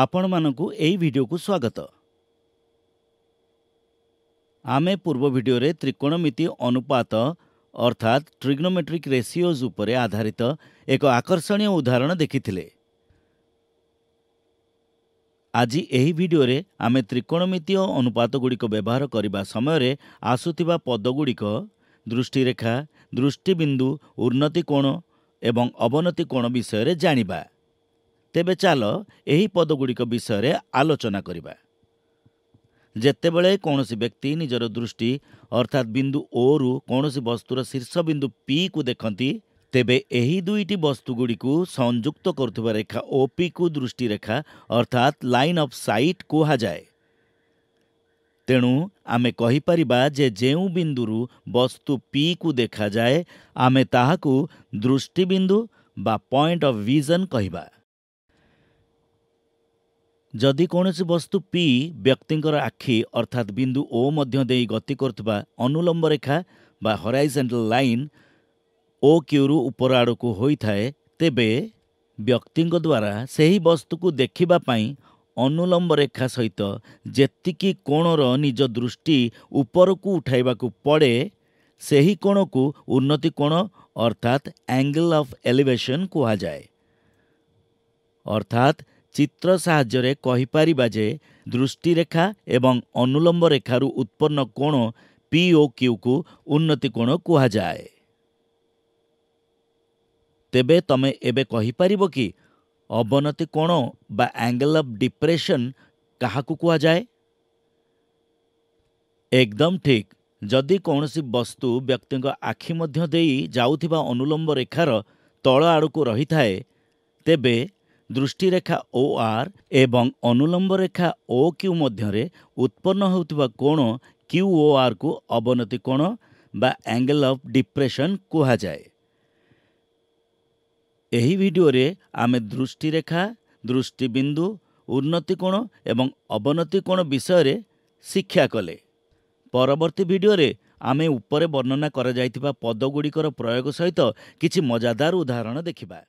ଆପଣମାନଙ୍କୁ ଏହି ଭିଡ଼ିଓକୁ ସ୍ୱାଗତ ଆମେ ପୂର୍ବ ଭିଡ଼ିଓରେ ତ୍ରିକୋଣମିତି ଅନୁପାତ ଅର୍ଥାତ୍ ଟ୍ରିଗ୍ନୋମେଟ୍ରିକ୍ ରେସିଓଜ୍ ଉପରେ ଆଧାରିତ ଏକ ଆକର୍ଷଣୀୟ ଉଦାହରଣ ଦେଖିଥିଲେ ଆଜି ଏହି ଭିଡ଼ିଓରେ ଆମେ ତ୍ରିକୋଣମିତୀୟ ଗୁଡ଼ିକ ବ୍ୟବହାର କରିବା ସମୟରେ ଆସୁଥିବା ପଦଗୁଡ଼ିକ ଦୃଷ୍ଟିରେଖା ଦୃଷ୍ଟିବିନ୍ଦୁ ଉନ୍ନତି କୋଣ ଏବଂ ଅବନତି କୋଣ ବିଷୟରେ ଜାଣିବା ତେବେ ଚାଲ ଏହି ପଦଗୁଡ଼ିକ ବିଷୟରେ ଆଲୋଚନା କରିବା ଯେତେବେଳେ କୌଣସି ବ୍ୟକ୍ତି ନିଜର ଦୃଷ୍ଟି ଅର୍ଥାତ୍ ବିନ୍ଦୁ ଓରୁ କୌଣସି ବସ୍ତୁର ଶୀର୍ଷ ବିନ୍ଦୁ ପିକୁ ଦେଖନ୍ତି ତେବେ ଏହି ଦୁଇଟି ବସ୍ତୁଗୁଡ଼ିକୁ ସଂଯୁକ୍ତ କରୁଥିବା ରେଖା ଓପିକୁ ଦୃଷ୍ଟିରେଖା ଅର୍ଥାତ୍ ଲାଇନ୍ ଅଫ୍ ସାଇଟ୍ କୁହାଯାଏ ତେଣୁ ଆମେ କହିପାରିବା ଯେ ଯେଉଁ ବିନ୍ଦୁରୁ ବସ୍ତୁ ପିକୁ ଦେଖାଯାଏ ଆମେ ତାହାକୁ ଦୃଷ୍ଟିବିନ୍ଦୁ ବା ପଏଣ୍ଟ ଅଫ୍ ଭିଜନ୍ କହିବା ଯଦି କୌଣସି ବସ୍ତୁ ପି ବ୍ୟକ୍ତିଙ୍କର ଆଖି ଅର୍ଥାତ୍ ବିନ୍ଦୁ ଓ ମଧ୍ୟ ଦେଇ ଗତି କରୁଥିବା ଅନୁଲମ୍ବ ରେଖା ବା ହରାଇଜେଣ୍ଟାଲ ଲାଇନ୍ ଓ କ୍ୟୁରୁ ଉପର ଆଡ଼କୁ ହୋଇଥାଏ ତେବେ ବ୍ୟକ୍ତିଙ୍କ ଦ୍ୱାରା ସେହି ବସ୍ତୁକୁ ଦେଖିବା ପାଇଁ ଅନୁଲମ୍ବ ରେଖା ସହିତ ଯେତିକି କୋଣର ନିଜ ଦୃଷ୍ଟି ଉପରକୁ ଉଠାଇବାକୁ ପଡ଼େ ସେହି କୋଣକୁ ଉନ୍ନତି କୋଣ ଅର୍ଥାତ୍ ଆଙ୍ଗେଲ୍ ଅଫ୍ ଏଲିଭେସନ୍ କୁହାଯାଏ ଅର୍ଥାତ୍ ଚିତ୍ର ସାହାଯ୍ୟରେ କହିପାରିବା ଯେ ଦୃଷ୍ଟିରେଖା ଏବଂ ଅନୁଲମ୍ବ ରେଖାରୁ ଉତ୍ପନ୍ନ କୋଣ ପି ଓ କ୍ୟୁକୁ ଉନ୍ନତି କୋଣ କୁହାଯାଏ ତେବେ ତମେ ଏବେ କହିପାରିବ କି ଅବନତି କୋଣ ବା ଆଙ୍ଗେଲ୍ ଅଫ୍ ଡିପ୍ରେସନ୍ କାହାକୁ କୁହାଯାଏ ଏକଦମ୍ ଠିକ୍ ଯଦି କୌଣସି ବସ୍ତୁ ବ୍ୟକ୍ତିଙ୍କ ଆଖି ମଧ୍ୟ ଦେଇ ଯାଉଥିବା ଅନୁଲମ୍ବ ରେଖାର ତଳ ଆଡ଼କୁ ରହିଥାଏ ତେବେ ଦୃଷ୍ଟିରେଖା ଓ ଆର୍ ଏବଂ ଅନୁଲମ୍ବ ରେଖା ଓ କ୍ୟୁ ମଧ୍ୟରେ ଉତ୍ପନ୍ନ ହେଉଥିବା କୋଣ କ୍ୟୁ ଓ ଆର୍କୁ ଅବନତି କୋଣ ବା ଆଙ୍ଗେଲ୍ ଅଫ୍ ଡିପ୍ରେସନ୍ କୁହାଯାଏ ଏହି ଭିଡ଼ିଓରେ ଆମେ ଦୃଷ୍ଟିରେଖା ଦୃଷ୍ଟିବିନ୍ଦୁ ଉନ୍ନତି କୋଣ ଏବଂ ଅବନତି କୋଣ ବିଷୟରେ ଶିକ୍ଷା କଲେ ପରବର୍ତ୍ତୀ ଭିଡ଼ିଓରେ ଆମେ ଉପରେ ବର୍ଣ୍ଣନା କରାଯାଇଥିବା ପଦଗୁଡ଼ିକର ପ୍ରୟୋଗ ସହିତ କିଛି ମଜାଦାର ଉଦାହରଣ ଦେଖିବା